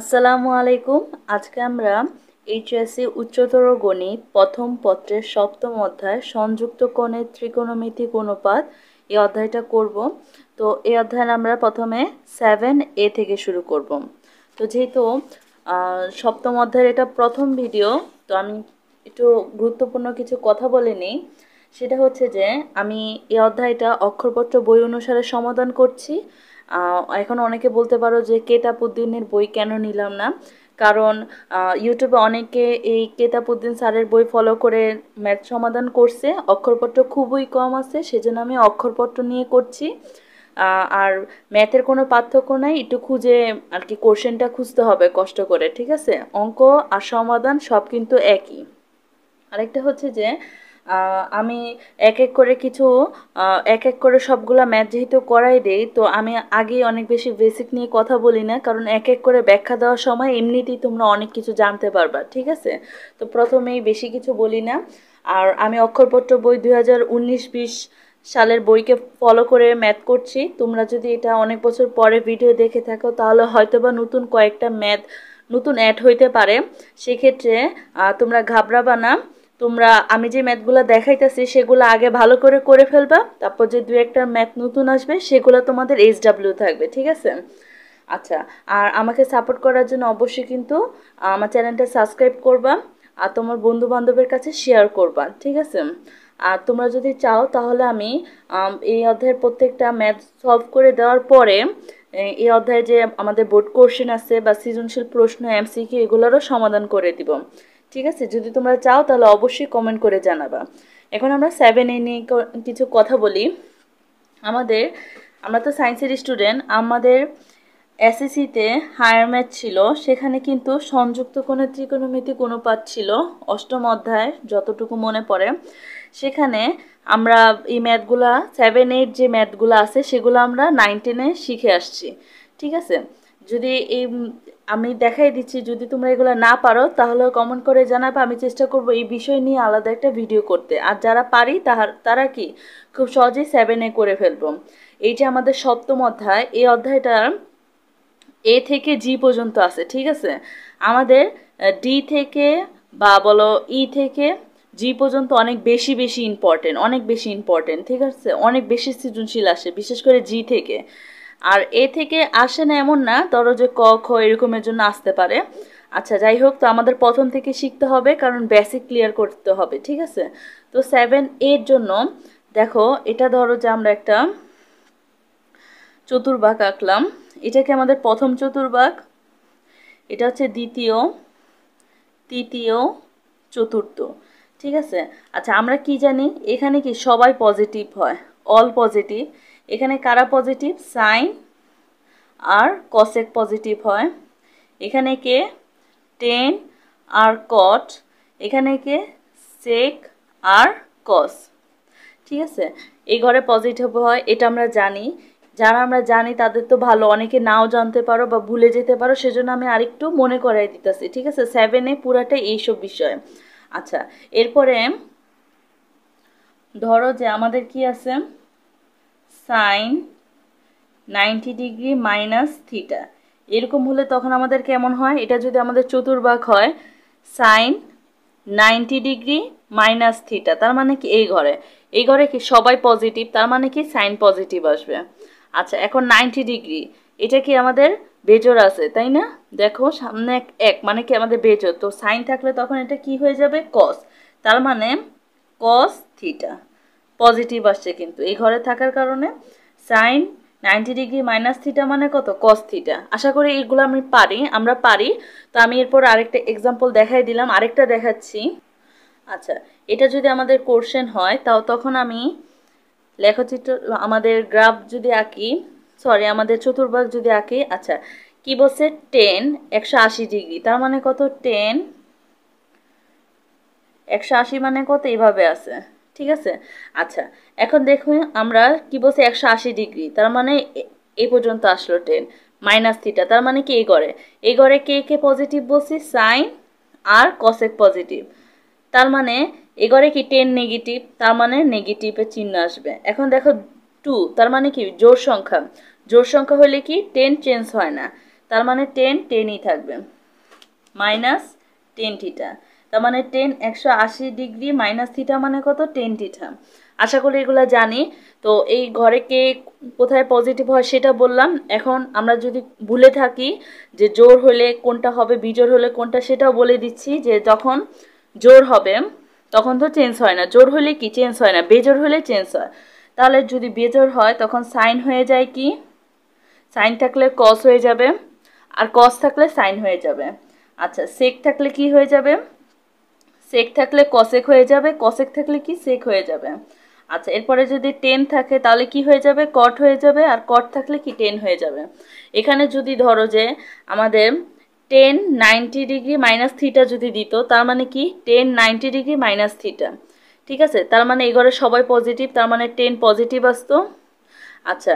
আসসালামু আলাইকুম আজকে আমরা এইচএসসি উচ্চতর গণিত প্রথম পত্রের সপ্তম অধ্যায় সংযুক্ত কোণের ত্রিকোণমিতি অনুপাত এই অধ্যায়টা করব তো এই অধ্যায় আমরা প্রথমে সেভেন এ থেকে শুরু করব তো যেহেতু সপ্তম অধ্যায়ের এটা প্রথম ভিডিও তো আমি একটু গুরুত্বপূর্ণ কিছু কথা বলে নিই সেটা হচ্ছে যে আমি এই অধ্যায়টা অক্ষরপত্র বই অনুসারে সমাধান করছি এখন অনেকে বলতে পারো যে কেতাবুদ্দিনের বই কেন নিলাম না কারণ ইউটিউবে অনেকে এই কেতাবুদ্দিন স্যারের বই ফলো করে ম্যাথ সমাধান করছে অক্ষরপত্র খুবই কম আছে সেজন্য আমি অক্ষরপত্র নিয়ে করছি আর ম্যাথের কোনো পার্থক্য নাই একটু খুঁজে আর কি কোশ্চেনটা খুঁজতে হবে কষ্ট করে ঠিক আছে অঙ্ক আর সমাধান সব কিন্তু একই আরেকটা হচ্ছে যে আমি এক এক করে কিছু এক এক করে সবগুলা ম্যাথ যেহেতু করাই দেই তো আমি আগে অনেক বেশি বেসিক নিয়ে কথা বলি না কারণ এক এক করে ব্যাখ্যা দেওয়ার সময় এমনিতেই তোমরা অনেক কিছু জানতে পারবা ঠিক আছে তো প্রথমেই বেশি কিছু বলি না আর আমি অক্ষরপত্র বই দুই হাজার উনিশ বিশ সালের বইকে ফলো করে ম্যাথ করছি তোমরা যদি এটা অনেক বছর পরে ভিডিও দেখে থাকো তাহলে হয়তো বা নতুন কয়েকটা ম্যাথ নতুন অ্যাড হইতে পারে সেক্ষেত্রে তোমরা ঘাবড়াবা না তোমরা আমি যে ম্যাথগুলো দেখাইতেছি সেগুলো আগে ভালো করে করে ফেলবা তারপর যে দু একটা ম্যাথ নতুন আসবে সেগুলো তোমাদের এইচ ডাব্লিউ থাকবে ঠিক আছে আচ্ছা আর আমাকে সাপোর্ট করার জন্য অবশ্যই কিন্তু আমার চ্যানেলটা সাবস্ক্রাইব করবা আর তোমার বন্ধু বান্ধবের কাছে শেয়ার করবা ঠিক আছে আর তোমরা যদি চাও তাহলে আমি এই অধ্যায়ের প্রত্যেকটা ম্যাথ সলভ করে দেওয়ার পরে এই অধ্যায়ে যে আমাদের বোর্ড কোশ্চেন আছে বা সৃজনশীল প্রশ্ন এমসি কি এগুলোরও সমাধান করে দিব ঠিক আছে যদি তোমরা চাও তাহলে অবশ্যই কমেন্ট করে জানাবা এখন আমরা সেভেন এ নিয়ে কিছু কথা বলি আমাদের আমরা তো সায়েন্সের স্টুডেন্ট আমাদের এসএসসিতে হায়ার ম্যাথ ছিল সেখানে কিন্তু সংযুক্ত ত্রিকোণমিতি কোনো পাঠ ছিল অষ্টম অধ্যায় যতটুকু মনে পড়ে সেখানে আমরা এই ম্যাথগুলা সেভেন এইট যে ম্যাথগুলো আছে সেগুলো আমরা নাইন টেনে শিখে আসছি ঠিক আছে যদি এই আমি দেখাই দিচ্ছি যদি তোমরা এগুলো না পারো তাহলে কমেন্ট করে জানাবে আমি চেষ্টা করব এই বিষয় নিয়ে আলাদা একটা ভিডিও করতে আর যারা পারি তাহার তারা কি খুব সহজেই সেভেনে করে ফেলবো এই যে আমাদের সপ্তম অধ্যায় এই অধ্যায়টার এ থেকে জি পর্যন্ত আছে ঠিক আছে আমাদের ডি থেকে বা বলো ই থেকে জি পর্যন্ত অনেক বেশি বেশি ইম্পর্টেন্ট অনেক বেশি ইম্পর্টেন্ট ঠিক আছে অনেক বেশি সৃজনশীল আসে বিশেষ করে জি থেকে আর এ থেকে আসে না এমন না ধরো যে ক খ এরকমের জন্য আসতে পারে আচ্ছা যাই হোক তো আমাদের প্রথম থেকে শিখতে হবে কারণ বেসিক ক্লিয়ার করতে হবে ঠিক আছে তো সেভেন এর জন্য দেখো এটা ধরো যে আমরা একটা চতুর্ভাগ আঁকলাম এটাকে আমাদের প্রথম চতুর্ভাগ এটা হচ্ছে দ্বিতীয় তৃতীয় চতুর্থ ঠিক আছে আচ্ছা আমরা কি জানি এখানে কি সবাই পজিটিভ হয় অল পজিটিভ এখানে কারা পজিটিভ সাইন আর কসেক পজিটিভ হয় এখানে কে টেন আর কট এখানে কে সেক আর কস ঠিক আছে এই ঘরে পজিটিভ হয় এটা আমরা জানি যারা আমরা জানি তাদের তো ভালো অনেকে নাও জানতে পারো বা ভুলে যেতে পারো সেজন্য আমি আরেকটু মনে করাই দিতেছি ঠিক আছে সেভেনে পুরাটা এইসব বিষয় আচ্ছা এরপরে ধরো যে আমাদের কি আছে sine ninety degree minus theta এরকম হলে তখন আমাদের কেমন হয় এটা যদি আমাদের চতুর্ভাগ হয় sine ninety degree minus theta তার মানে কি এই ঘরে এই ঘরে কি সবাই পজিটিভ তার মানে কি সাইন পজিটিভ আসবে আচ্ছা এখন নাইনটি ডিগ্রি এটা কি আমাদের বেজর আছে তাই না দেখো সামনে এক এক মানে কি আমাদের বেজর তো সাইন থাকলে তখন এটা কি হয়ে যাবে কস তার মানে কস থিটা পজিটিভ আসছে কিন্তু এই ঘরে থাকার কারণে sine ninety degree minus theta মানে কত কস থিটা আশা করি এগুলো আমি পারি আমরা পারি তো আমি এরপর আরেকটা এক্সাম্পল দেখাই দিলাম আরেকটা দেখাচ্ছি আচ্ছা এটা যদি আমাদের কোর্শন হয় তাও তখন আমি লেখচিত্র আমাদের গ্রাফ যদি আঁকি সরি আমাদের চতুর্ভাগ যদি আঁকি আচ্ছা কি বলছে টেন একশো আশি ডিগ্রি তার মানে কত টেন একশো আশি মানে কত এইভাবে আছে ঠিক আছে আচ্ছা এখন দেখুন আমরা কি বলছি একশো আশি ডিগ্রি তার মানে এই পর্যন্ত আসলো টেন মাইনাস থিটা তার মানে কি এই ঘরে এই ঘরে কে কে পজিটিভ বলছি সাইন আর কসেক পজিটিভ তার মানে এ ঘরে কি টেন নেগেটিভ তার মানে নেগেটিভের চিহ্ন আসবে এখন দেখো টু তার মানে কি জোর সংখ্যা জোর সংখ্যা হলে কি টেন চেঞ্জ হয় না তার মানে টেন টেনই থাকবে মাইনাস টেন থিটা তার মানে টেন একশো আশি ডিগ্রি মাইনাস থিটা মানে কত টেন থিটা আশা করি এগুলো জানি তো এই ঘরে কে কোথায় পজিটিভ হয় সেটা বললাম এখন আমরা যদি ভুলে থাকি যে জোর হলে কোনটা হবে বিজোর হলে কোনটা সেটাও বলে দিচ্ছি যে যখন জোর হবে তখন তো চেঞ্জ হয় না জোর হলে কি চেঞ্জ হয় না বেজোর হলে চেঞ্জ হয় তাহলে যদি বেজোর হয় তখন সাইন হয়ে যায় কি সাইন থাকলে কস হয়ে যাবে আর কস থাকলে সাইন হয়ে যাবে আচ্ছা সেক থাকলে কি হয়ে যাবে সেক থাকলে কসেক হয়ে যাবে কসেক থাকলে কি সেক হয়ে যাবে আচ্ছা এরপরে যদি টেন থাকে তাহলে কি হয়ে যাবে কট হয়ে যাবে আর কট থাকলে কি টেন হয়ে যাবে এখানে যদি ধরো যে আমাদের tan ninety degree minus theta যদি দিত তার মানে কি tan ninety degree minus theta ঠিক আছে তার মানে এই ঘরে সবাই পজিটিভ তার মানে টেন পজিটিভ আসতো আচ্ছা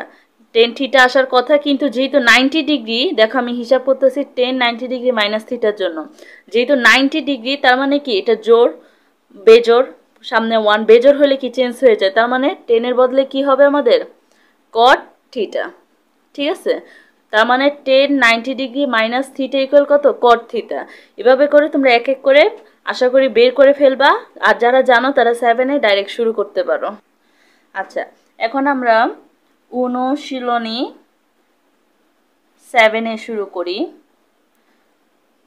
টেন থিটা আসার কথা কিন্তু যেহেতু নাইনটি ডিগ্রি দেখো আমি হিসাব করতেছি টেন নাইনটি ডিগ্রি মাইনাস থিটার জন্য যেহেতু নাইনটি ডিগ্রি তার মানে কি এটা জোর বেজোর সামনে ওয়ান বেজোর হলে কি চেঞ্জ হয়ে যায় তার মানে টেনের বদলে কি হবে আমাদের কট থিটা ঠিক আছে তার মানে tan ninety degree minus theta equal কত কট থিটা এভাবে করে তোমরা এক এক করে আশা করি বের করে ফেলবা আর যারা জানো তারা সেভেনে ডাইরেক্ট শুরু করতে পারো আচ্ছা এখন আমরা অনুশীলনী সেভেনে শুরু করি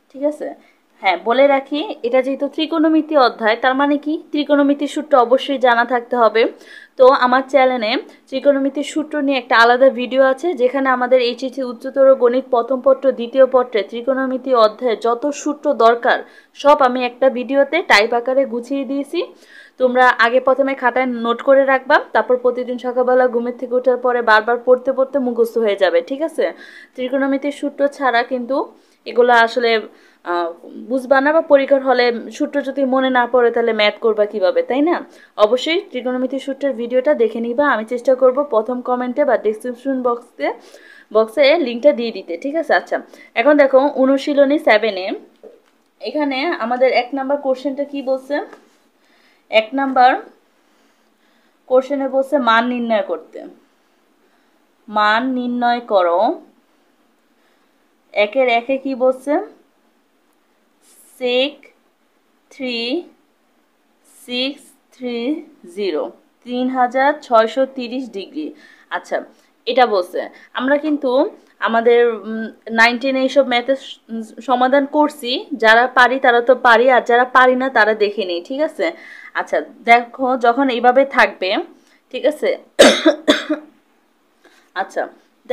ঠিক আছে হ্যাঁ বলে রাখি এটা যেহেতু ত্রিকোণমিতি অধ্যায় তার মানে কি ত্রিকোণমিতির সূত্র অবশ্যই জানা থাকতে হবে তো আমার চ্যানেলে ত্রিকোণমিতির সূত্র নিয়ে একটা আলাদা ভিডিও আছে যেখানে আমাদের এইচএসি উচ্চতর গণিত প্রথম পত্র দ্বিতীয় পত্রে ত্রিকোণমিতি অধ্যায় যত সূত্র দরকার সব আমি একটা ভিডিওতে টাইপ আকারে গুছিয়ে দিয়েছি তোমরা আগে প্রথমে খাতায় নোট করে রাখবা তারপর প্রতিদিন সকালবেলা ঘুমের থেকে ওঠার পরে বারবার পড়তে পড়তে মুখস্থ হয়ে যাবে ঠিক আছে ত্রিকোণমিতির সূত্র ছাড়া কিন্তু এগুলো আসলে বুঝবা না বা পরীক্ষার হলে সূত্র যদি মনে না পড়ে তাহলে ম্যাথ করবা কিভাবে তাই না অবশ্যই ত্রিকোণমিতি সূত্রের ভিডিওটা দেখে নিবা আমি চেষ্টা করব প্রথম কমেন্টে বা ডিসক্রিপশন বক্সে বক্সে লিঙ্কটা দিয়ে দিতে ঠিক আছে আচ্ছা এখন দেখো অনুশীলনী সেভেনে এখানে আমাদের এক নাম্বার কোশ্চেনটা কি বলছে এক নাম্বার কোশ্চেনে বলছে মান নির্ণয় করতে মান নির্ণয় করো একের একে কি বলছে six three six three zero তিন হাজার ছয়শো তিরিশ ডিগ্রি আচ্ছা এটা বলছে আমরা কিন্তু আমাদের নাইনটিন এইসব ম্যাথের সমাধান করছি যারা পারি তারা তো পারি আর যারা পারি না তারা দেখে নিই ঠিক আছে আচ্ছা দেখো যখন এইভাবে থাকবে ঠিক আছে আচ্ছা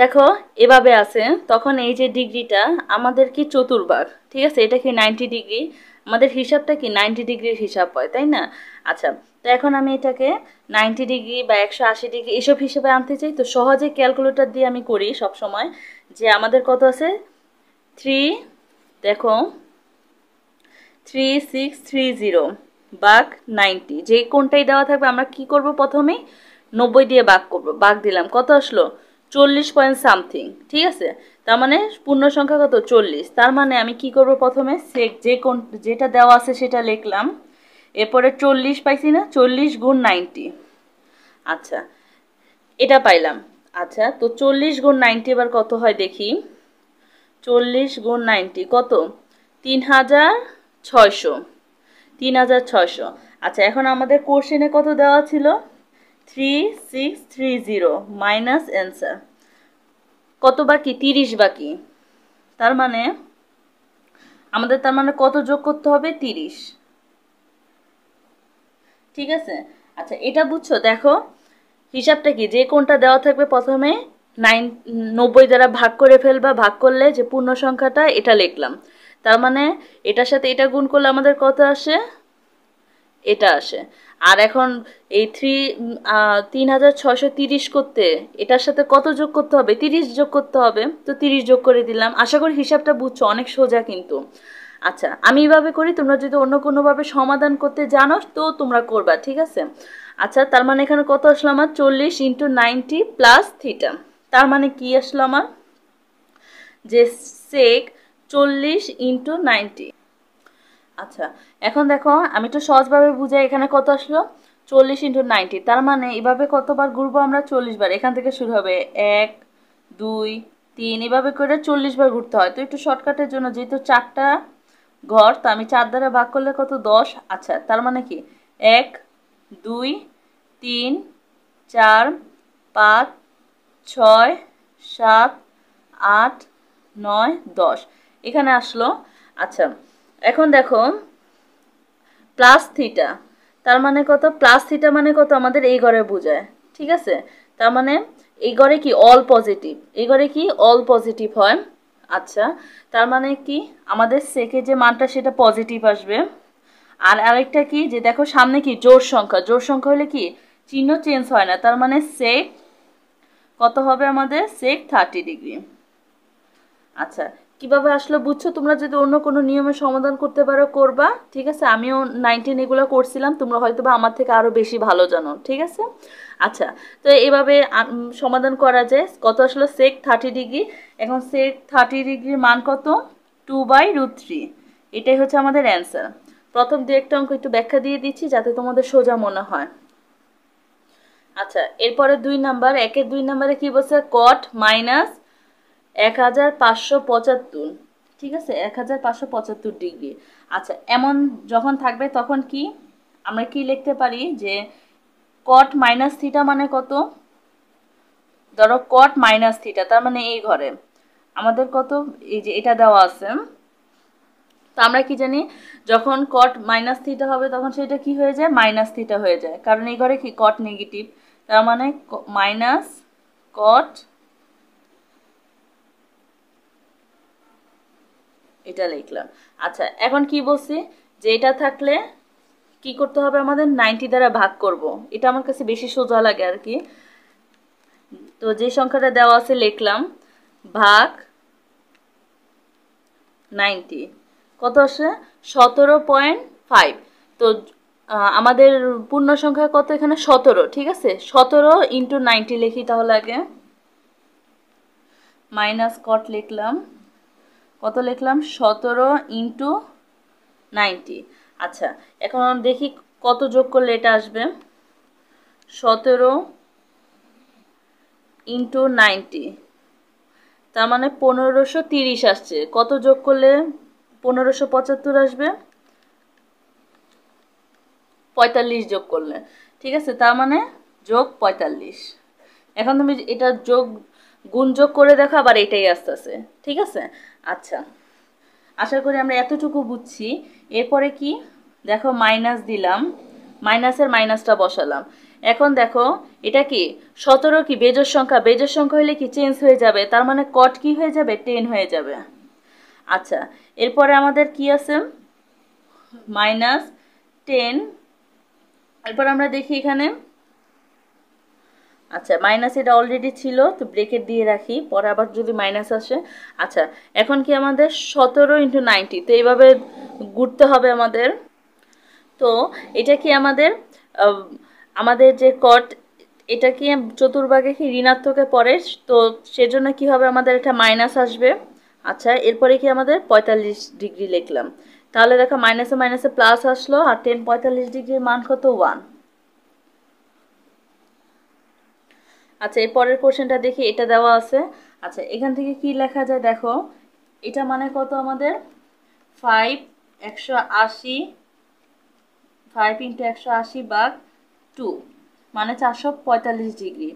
দেখো এভাবে আছে তখন এই যে ডিগ্রিটা আমাদের কি চতুর্ভাগ ঠিক আছে এটা কি নাইনটি ডিগ্রি আমাদের হিসাবটা কি নাইনটি ডিগ্রির হিসাব হয় তাই না আচ্ছা তো এখন আমি এটাকে নাইনটি ডিগ্রি বা একশো আশি ডিগ্রি এসব হিসেবে আনতে চাই তো সহজে ক্যালকুলেটর দিয়ে আমি করি সব সময় যে আমাদের কত আছে থ্রি দেখো থ্রি সিক্স থ্রি জিরো বাঘ নাইনটি যে কোনটাই দেওয়া থাকবে আমরা কি করব প্রথমেই নব্বই দিয়ে বাঘ করব বাঘ দিলাম কত আসলো চল্লিশ পয়েন্ট সামথিং ঠিক আছে তার মানে পূর্ণ সংখ্যা কত চল্লিশ তার মানে আমি কি করব প্রথমে সে যে কোন যেটা দেওয়া আছে সেটা লিখলাম এরপরে চল্লিশ পাইছি না চল্লিশ গুণ নাইনটি আচ্ছা এটা পাইলাম আচ্ছা তো চল্লিশ গুণ নাইনটি এবার কত হয় দেখি চল্লিশ গুণ নাইনটি কত তিন হাজার ছয়শো তিন হাজার ছয়শো আচ্ছা এখন আমাদের কোশ্চেনে কত দেওয়া ছিল three six three zero minus answer কত বাকি তিরিশ বাকি তার মানে আমাদের তার মানে কত যোগ করতে হবে তিরিশ ঠিক আছে আচ্ছা এটা বুঝছো দেখো হিসাবটা কি যে কোনটা দেওয়া থাকবে প্রথমে নাইন নব্বই দ্বারা ভাগ করে ফেলবা ভাগ করলে যে পূর্ণ সংখ্যাটা এটা লিখলাম তার মানে এটার সাথে এটা গুণ করলে আমাদের কত আসে এটা আসে আর এখন এই থ্রি তিন হাজার ছশো তিরিশ করতে এটার সাথে কত যোগ করতে হবে তিরিশ যোগ করতে হবে তো তিরিশ যোগ করে দিলাম আশা করি হিসাবটা বুঝছো অনেক সোজা কিন্তু আচ্ছা আমি এইভাবে করি তোমরা যদি অন্য কোনোভাবে সমাধান করতে জানো তো তোমরা করবা ঠিক আছে আচ্ছা তার মানে এখানে কত আসলো আমার চল্লিশ ইন্টু নাইনটি প্লাস থিটা তার মানে কি আসলো আমার যে সেক চল্লিশ ইন্টু নাইনটি আচ্ছা এখন দেখো আমি একটু সহজভাবে বুঝাই এখানে কত আসলো চল্লিশ ইন্টু নাইনটি তার মানে এভাবে কতবার ঘুরবো আমরা চল্লিশ বার এখান থেকে শুরু হবে এক দুই তিন এভাবে করে চল্লিশ বার ঘুরতে হয় তো একটু শর্টকাটের জন্য যেহেতু চারটা ঘর তো আমি চার দ্বারা ভাগ করলে কত দশ আচ্ছা তার মানে কি এক দুই তিন চার পাঁচ ছয় সাত আট নয় দশ এখানে আসলো আচ্ছা এখন দেখো প্লাস থিটা তার মানে কত প্লাস থিটা মানে কত আমাদের এই ঘরে বোঝায় ঠিক আছে তার মানে এই ঘরে কি অল পজিটিভ এই ঘরে কি অল পজিটিভ হয় আচ্ছা তার মানে কি আমাদের সেকে যে মানটা সেটা পজিটিভ আসবে আর আরেকটা কি যে দেখো সামনে কি জোর সংখ্যা জোর সংখ্যা হলে কি চিহ্ন চেঞ্জ হয় না তার মানে সেক কত হবে আমাদের সেক থার্টি ডিগ্রি আচ্ছা কিভাবে আসলে বুঝছো তোমরা যদি অন্য কোনো নিয়মে সমাধান করতে পারো করবা ঠিক আছে আমিও নাইনটিন এগুলো করছিলাম তোমরা হয়তো বা আমার থেকে আরও বেশি ভালো জানো ঠিক আছে আচ্ছা তো এভাবে সমাধান করা যায় কত আসলে সেক থার্টি ডিগ্রি এখন সেক থার্টি ডিগ্রির মান কত টু বাই রুট থ্রি এটাই হচ্ছে আমাদের অ্যান্সার প্রথম দু একটা অঙ্ক একটু ব্যাখ্যা দিয়ে দিচ্ছি যাতে তোমাদের সোজা মনে হয় আচ্ছা এরপরে দুই নাম্বার একের দুই নাম্বারে কি বলছে কট মাইনাস এক হাজার পাঁচশো পঁচাত্তর ঠিক আছে এক হাজার পাঁচশো পঁচাত্তর ডিগ্রি আচ্ছা এমন যখন থাকবে তখন কি আমরা কি লিখতে পারি যে কট মাইনাস থিটা মানে কত ধরো কট মাইনাস থিটা তার মানে এই ঘরে আমাদের কত এই যে এটা দেওয়া আছে তো আমরা কি জানি যখন কট মাইনাস থিটা হবে তখন সেটা কি হয়ে যায় মাইনাস থিটা হয়ে যায় কারণ এই ঘরে কি কট নেগেটিভ তার মানে মাইনাস কট এটা লিখলাম আচ্ছা এখন কি বলছি যে এটা থাকলে কি করতে হবে আমাদের নাইনটি দ্বারা ভাগ করব। এটা আমার কাছে বেশি সোজা লাগে আর কি তো যে সংখ্যাটা দেওয়া আছে লিখলাম ভাগ নাইনটি কত আসে সতেরো পয়েন্ট ফাইভ তো আমাদের পূর্ণ সংখ্যা কত এখানে সতেরো ঠিক আছে সতেরো ইন্টু নাইনটি লিখি তাহলে আগে মাইনাস কট লিখলাম কত লিখলাম সতেরো ইন্টু নাইনটি আচ্ছা এখন দেখি কত যোগ করলে এটা আসবে সতেরো ইন্টু নাইনটি তার মানে পনেরোশো তিরিশ আসছে কত যোগ করলে পনেরোশো পঁচাত্তর আসবে পঁয়তাল্লিশ যোগ করলে ঠিক আছে তার মানে যোগ পঁয়তাল্লিশ এখন তুমি এটা যোগ গুণ যোগ করে দেখো আবার এটাই আস্তে আস্তে ঠিক আছে আচ্ছা আশা করি আমরা এতটুকু বুঝছি এরপরে কি দেখো মাইনাস দিলাম মাইনাসের মাইনাসটা বসালাম এখন দেখো এটা কি সতেরো কি বেজর সংখ্যা বেজর সংখ্যা হলে কি চেঞ্জ হয়ে যাবে তার মানে কট কি হয়ে যাবে টেন হয়ে যাবে আচ্ছা এরপরে আমাদের কি আছে মাইনাস টেন এরপর আমরা দেখি এখানে আচ্ছা মাইনাস এটা অলরেডি ছিল তো ব্রেকেট দিয়ে রাখি পরে আবার যদি মাইনাস আসে আচ্ছা এখন কি আমাদের সতেরো ইন্টু নাইনটি তো এইভাবে ঘুরতে হবে আমাদের তো এটা কি আমাদের আমাদের যে কট এটা কি চতুর্ভাগে কি ঋণাত্মকে পরে তো সেজন্য কি হবে আমাদের এটা মাইনাস আসবে আচ্ছা এরপরে কি আমাদের পঁয়তাল্লিশ ডিগ্রি লিখলাম তাহলে দেখো মাইনাসে মাইনাসে প্লাস আসলো আর টেন পঁয়তাল্লিশ ডিগ্রির মান কত ওয়ান আচ্ছা এর পরের কোশ্চেনটা দেখি এটা দেওয়া আছে আচ্ছা এখান থেকে কি লেখা যায় দেখো এটা মানে কত আমাদের ফাইভ একশো আশি ফাইভ ইন্টু একশো আশি বাঘ টু মানে চারশো পঁয়তাল্লিশ ডিগ্রি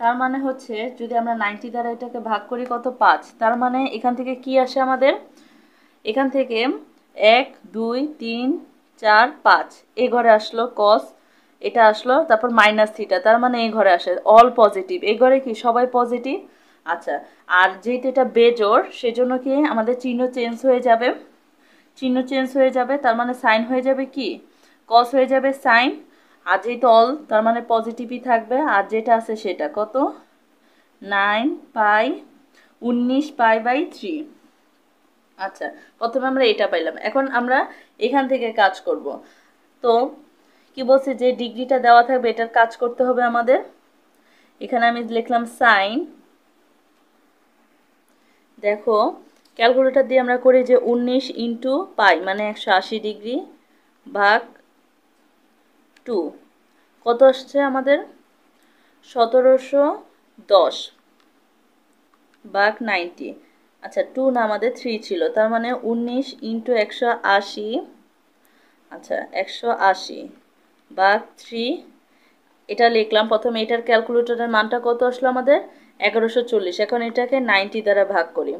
তার মানে হচ্ছে যদি আমরা নাইনটি দ্বারা এটাকে ভাগ করি কত পাঁচ তার মানে এখান থেকে কি আসে আমাদের এখান থেকে এক দুই তিন চার পাঁচ এ ঘরে আসলো কস এটা আসলো তারপর মাইনাস থিটা তার মানে এই ঘরে আসে অল পজিটিভ এই ঘরে কি সবাই পজিটিভ আচ্ছা আর যেহেতু এটা বেজোর সেজন্য কি আমাদের চিহ্ন চেঞ্জ হয়ে যাবে চিহ্ন চেঞ্জ হয়ে যাবে তার মানে সাইন হয়ে যাবে কি কস হয়ে যাবে সাইন আর যেহেতু অল তার মানে পজিটিভই থাকবে আর যেটা আছে সেটা কত নাইন পাই উনিশ পাই বাই থ্রি আচ্ছা প্রথমে আমরা এটা পাইলাম এখন আমরা এখান থেকে কাজ করব তো কি বলছি যে ডিগ্রিটা দেওয়া থাকবে এটার কাজ করতে হবে আমাদের এখানে আমি লিখলাম সাইন দেখো ক্যালকুলেটার দিয়ে আমরা করি যে উনিশ ইন্টু পাই মানে একশো আশি ডিগ্রি ভাগ টু কত আসছে আমাদের সতেরোশো দশ ভাগ নাইনটি আচ্ছা টু না আমাদের থ্রি ছিল তার মানে উনিশ ইন্টু একশো আশি আচ্ছা একশো আশি বা থ্রি এটা লিখলাম প্রথমে এটার ক্যালকুলেটরের মানটা কত আসলো আমাদের এগারোশো চল্লিশ এখন এটাকে নাইনটি দ্বারা ভাগ করি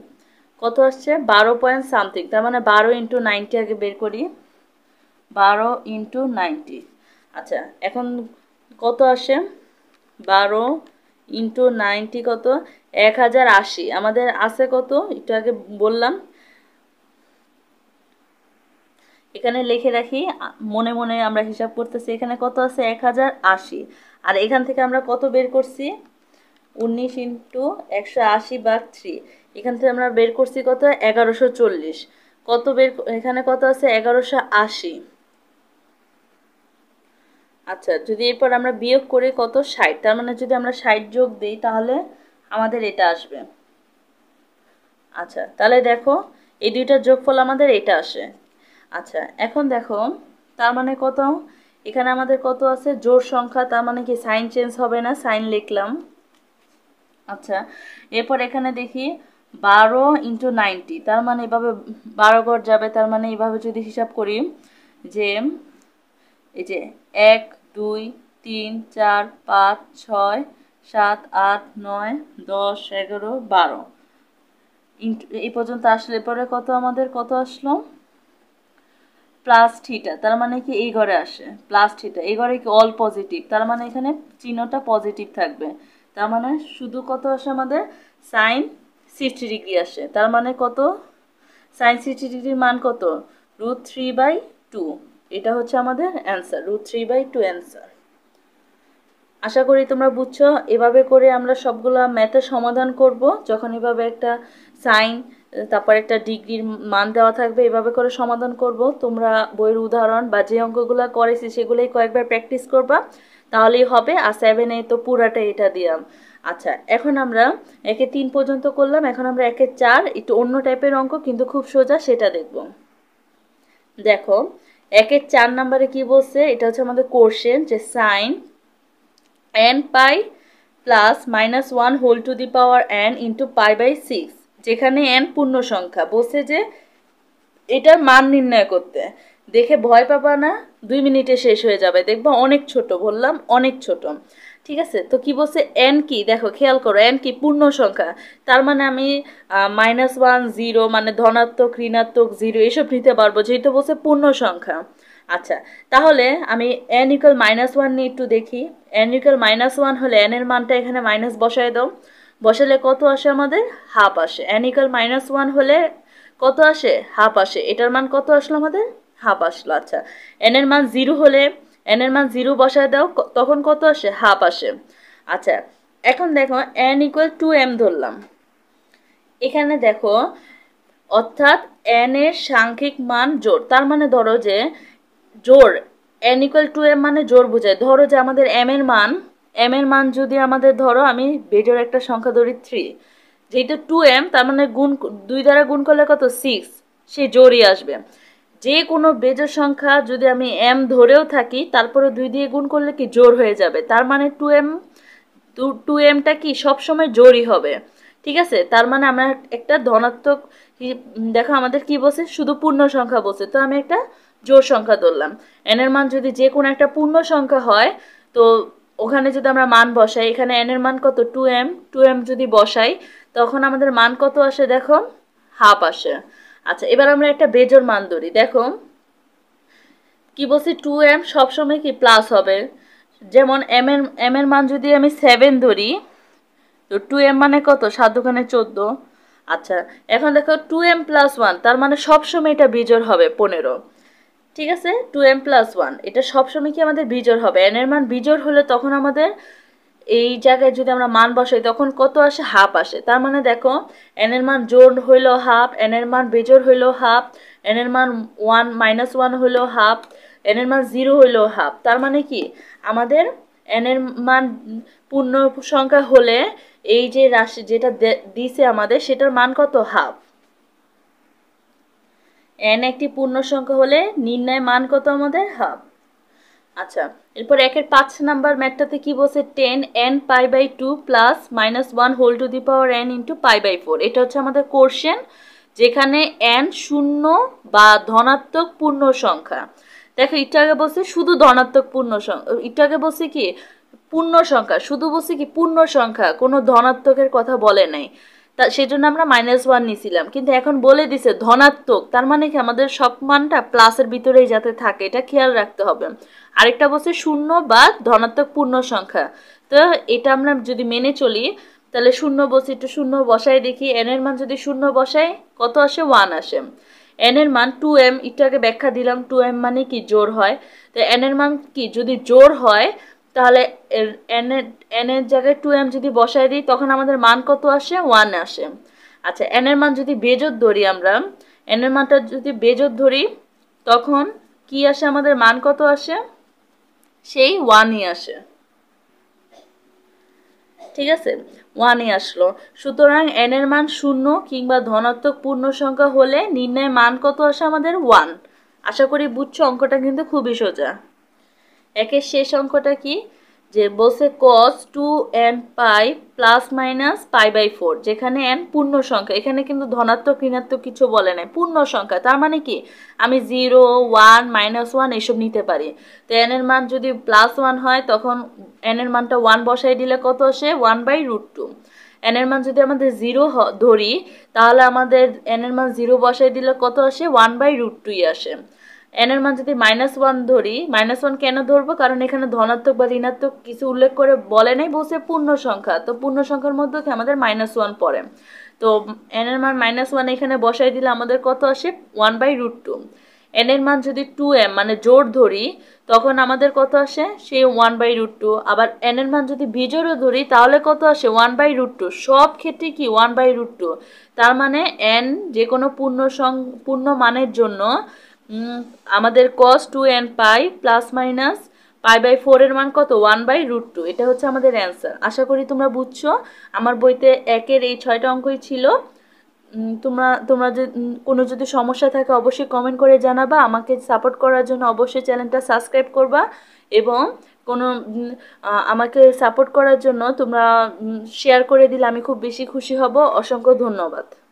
কত আসছে বারো পয়েন্ট সামথিং তার মানে বারো ইন্টু নাইনটি আগে বের করি বারো ইন্টু নাইনটি আচ্ছা এখন কত আসে বারো ইন্টু নাইনটি কত এক হাজার আশি আমাদের আছে কত একটু আগে বললাম এখানে লিখে রাখি মনে মনে আমরা হিসাব করতেছি এখানে কত আছে এক হাজার আশি আর এখান থেকে আমরা কত বের করছি উনিশ ইন্টু একশো আশি বা থ্রি এখান থেকে আমরা বের করছি কত এগারোশো চল্লিশ কত বের এখানে কত আছে এগারোশো আশি আচ্ছা যদি এরপর আমরা বিয়োগ করি কত ষাট তার মানে যদি আমরা ষাট যোগ দিই তাহলে আমাদের এটা আসবে আচ্ছা তাহলে দেখো এই দুইটার যোগফল আমাদের এটা আসে আচ্ছা এখন দেখো তার মানে কত এখানে আমাদের কত আছে জোর সংখ্যা তার মানে কি সাইন চেঞ্জ হবে না সাইন লিখলাম আচ্ছা এরপর এখানে দেখি বারো ইন্টু নাইনটি তার মানে এভাবে বারো গড় যাবে তার মানে এইভাবে যদি হিসাব করি যে এই যে এক দুই তিন চার পাঁচ ছয় সাত আট নয় দশ এগারো বারো এই পর্যন্ত আসলে পরে কত আমাদের কত আসলো প্লাস থিটা তার মানে কি এই ঘরে আসে প্লাস থিটা এই ঘরে কি অল পজিটিভ তার মানে এখানে চিহ্নটা পজিটিভ থাকবে তার মানে শুধু কত আসে আমাদের সাইন সিক্সটি ডিগ্রি আসে তার মানে কত সাইন সিক্সটি ডিগ্রির মান কত রুট থ্রি বাই টু এটা হচ্ছে আমাদের answer root three by two answer আশা করি তোমরা বুঝছো এভাবে করে আমরা সবগুলো ম্যাথের সমাধান করব যখন এভাবে একটা সাইন তারপর একটা ডিগ্রির মান দেওয়া থাকবে এভাবে করে সমাধান করব তোমরা বইয়ের উদাহরণ বা যে অঙ্কগুলো করেছি সেগুলোই কয়েকবার প্র্যাকটিস করবা তাহলেই হবে আর সেভেনে তো পুরাটা এটা দিলাম আচ্ছা এখন আমরা একে তিন পর্যন্ত করলাম এখন আমরা একে চার একটু অন্য টাইপের অঙ্ক কিন্তু খুব সোজা সেটা দেখব দেখো একের চার নাম্বারে কি বলছে এটা হচ্ছে আমাদের কোশ্চেন যে sine n pi plus minus one whole to the power n into pi by six যেখানে এন পূর্ণ সংখ্যা বলছে যে এটার মান নির্ণয় করতে দেখে ভয় পাবা না দুই মিনিটে শেষ হয়ে যাবে দেখবা অনেক ছোট বললাম অনেক ছোট ঠিক আছে তো কি বলছে এন কি দেখো খেয়াল করো এন কি পূর্ণ সংখ্যা তার মানে আমি মাইনাস ওয়ান জিরো মানে ধনাত্মক ঋণাত্মক জিরো এসব নিতে পারবো যেহেতু বলছে পূর্ণ সংখ্যা আচ্ছা তাহলে আমি এন ইকুয়াল মাইনাস ওয়ান নিয়ে একটু দেখি এন ইকুয়াল মাইনাস ওয়ান হলে এন এর মানটা এখানে মাইনাস বসায় দাও বসালে কত আসে আমাদের হাফ আসে এন ইকুয়াল মাইনাস ওয়ান হলে কত আসে হাফ আসে এটার মান কত আসলো আমাদের হাফ আসলো আচ্ছা এন এর মান জিরো হলে এন এর মান জিরো বসায় দাও তখন কত আসে হাফ আসে আচ্ছা এখন দেখো এন ইকুয়াল টু এম ধরলাম এখানে দেখো অর্থাৎ এন এর সাংখ্যিক মান জোর তার মানে ধরো যে জোর এন ইকুয়াল টু এম মানে জোর বোঝায় ধরো যে আমাদের এম এর মান এম এর মান যদি আমাদের ধরো আমি বেজোর একটা সংখ্যা ধরি থ্রি যেহেতু টু এম তার মানে গুণ দুই দ্বারা গুণ করলে কত সিক্স সে জোরই আসবে যে কোনো বেজোর সংখ্যা যদি আমি এম ধরেও থাকি তারপরে দুই দিয়ে গুণ করলে কি জোর হয়ে যাবে তার মানে টু এম টু এমটা কি সবসময় জোরই হবে ঠিক আছে তার মানে আমরা একটা ধনাত্মক দেখো আমাদের কি বলছে শুধু পূর্ণ সংখ্যা বলছে তো আমি একটা জোর সংখ্যা ধরলাম এন এর মান যদি যে কোনো একটা পূর্ণ সংখ্যা হয় তো ওখানে যদি আমরা মান বসাই এখানে এন এর মান কত টু এম টু এম যদি বসাই তখন আমাদের মান কত আসে দেখো হাফ আসে আচ্ছা এবার আমরা একটা বেজোর মান ধরি দেখো কি বলছি টু এম সবসময় কি প্লাস হবে যেমন এম এর এম এর মান যদি আমি সেভেন ধরি তো টু এম মানে কত সাত দোকানে চোদ্দো আচ্ছা এখন দেখো টু এম প্লাস ওয়ান তার মানে সবসময় এটা বেজোর হবে পনেরো ঠিক আছে টু এম প্লাস ওয়ান এটা সবসময় কি আমাদের বিজোড় হবে এন এর মান বিজোড় হলে তখন আমাদের এই জায়গায় যদি আমরা মান বসাই তখন কত আসে হাফ আসে তার মানে দেখো এন এর মান জোড় হইলো হাফ এন এর মান বেজোর হইলো হাফ এন এর মান ওয়ান মাইনাস ওয়ান হইলো হাফ এন এর মান জিরো হইলো হাফ তার মানে কি আমাদের এন এর মান পূর্ণ সংখ্যা হলে এই যে রাশি যেটা দিছে আমাদের সেটার মান কত হাফ এন একটি পূর্ণ সংখ্যা হলে নির্ণয় মান কত আমাদের হাফ আচ্ছা এরপর একের পাঁচ নাম্বার ম্যাথটাতে কি বলছে tan n pi by two plus minus one whole to the power n into pi by four এটা হচ্ছে আমাদের কোর্শন যেখানে এন শূন্য বা ধনাত্মক পূর্ণ সংখ্যা দেখো ইটা আগে বলছে শুধু ধনাত্মক পূর্ণ সংখ্যা ইটা আগে বলছে কি পূর্ণ সংখ্যা শুধু বলছে কি পূর্ণ সংখ্যা কোনো ধনাত্মকের কথা বলে নাই তা সেই জন্য আমরা মাইনাস ওয়ান নিয়েছিলাম কিন্তু এখন বলে দিছে ধনাত্মক তার মানে কি আমাদের সব মানটা প্লাসের ভিতরেই যাতে থাকে এটা খেয়াল রাখতে হবে আরেকটা বলছে শূন্য বা ধনাত্মক পূর্ণ সংখ্যা তো এটা আমরা যদি মেনে চলি তাহলে শূন্য বসে একটু শূন্য বসাই দেখি এন এর মান যদি শূন্য বসাই কত আসে ওয়ান আসে এন এর মান টু এম একটু আগে ব্যাখ্যা দিলাম টু এম মানে কি জোর হয় তো এন এর মান কি যদি জোর হয় তাহলে এন এর জায়গায় টু এম যদি বসায় দিই তখন আমাদের মান কত আসে ওয়ান আসে আচ্ছা এন এর মান যদি বেজোর ধরি আমরা এন এর মানটা যদি বেজোর ধরি তখন কি আসে আমাদের মান কত আসে সেই ওয়ানই আসে ঠিক আছে ওয়ানই আসলো সুতরাং এন এর মান শূন্য কিংবা ধনাত্মক পূর্ণ সংখ্যা হলে নির্ণয় মান কত আসে আমাদের ওয়ান আশা করি বুঝছো অঙ্কটা কিন্তু খুবই সোজা একের শেষ অঙ্কটা কি যে বসে cos two m pi plus minus pi by four যেখানে এন পূর্ণ সংখ্যা এখানে কিন্তু ধনাত্মক ঋণাত্মক কিছু বলে নাই পূর্ণ সংখ্যা তার মানে কি আমি জিরো ওয়ান মাইনাস ওয়ান এসব নিতে পারি তো এন এর মান যদি প্লাস ওয়ান হয় তখন এন এর মানটা ওয়ান বসাই দিলে কত আসে one by root two n এর মান যদি আমাদের জিরো ধরি তাহলে আমাদের এন এর মান জিরো বসাই দিলে কত আসে ওয়ান বাই রুট টুই আসে এন এর মান যদি মাইনাস ওয়ান ধরি মাইনাস ওয়ান কেন ধরবো কারণ এখানে ধনাত্মক বা ঋণাত্মক কিছু উল্লেখ করে বলে নাই বলছে পূর্ণ সংখ্যা তো পূর্ণ সংখ্যার মধ্যে আমাদের মাইনাস ওয়ান পড়ে তো এন এর মান মাইনাস ওয়ান এখানে বসাই দিলে আমাদের কত আসে one by root two n এর মান যদি টু এম মানে জোর ধরি তখন আমাদের কত আসে সেই ওয়ান বাই রুট টু আবার এন এর মান যদি বিজোরও ধরি তাহলে কত আসে ওয়ান বাই রুট টু সব ক্ষেত্রে কি ওয়ান বাই রুট টু তার মানে এন যে কোনো পূর্ণ সং পূর্ণ মানের জন্য আমাদের cos two and pi plus minus pi by ফোরের মান কত ওয়ান বাই রুট টু এটা হচ্ছে আমাদের অ্যান্সার আশা করি তোমরা বুঝছো আমার বইতে একের এই ছয়টা অঙ্কই ছিল তোমরা তোমরা যে কোনো যদি সমস্যা থাকে অবশ্যই কমেন্ট করে জানাবা আমাকে সাপোর্ট করার জন্য অবশ্যই চ্যানেলটা সাবস্ক্রাইব করবা এবং কোনো আমাকে সাপোর্ট করার জন্য তোমরা শেয়ার করে দিলে আমি খুব বেশি খুশি হব অসংখ্য ধন্যবাদ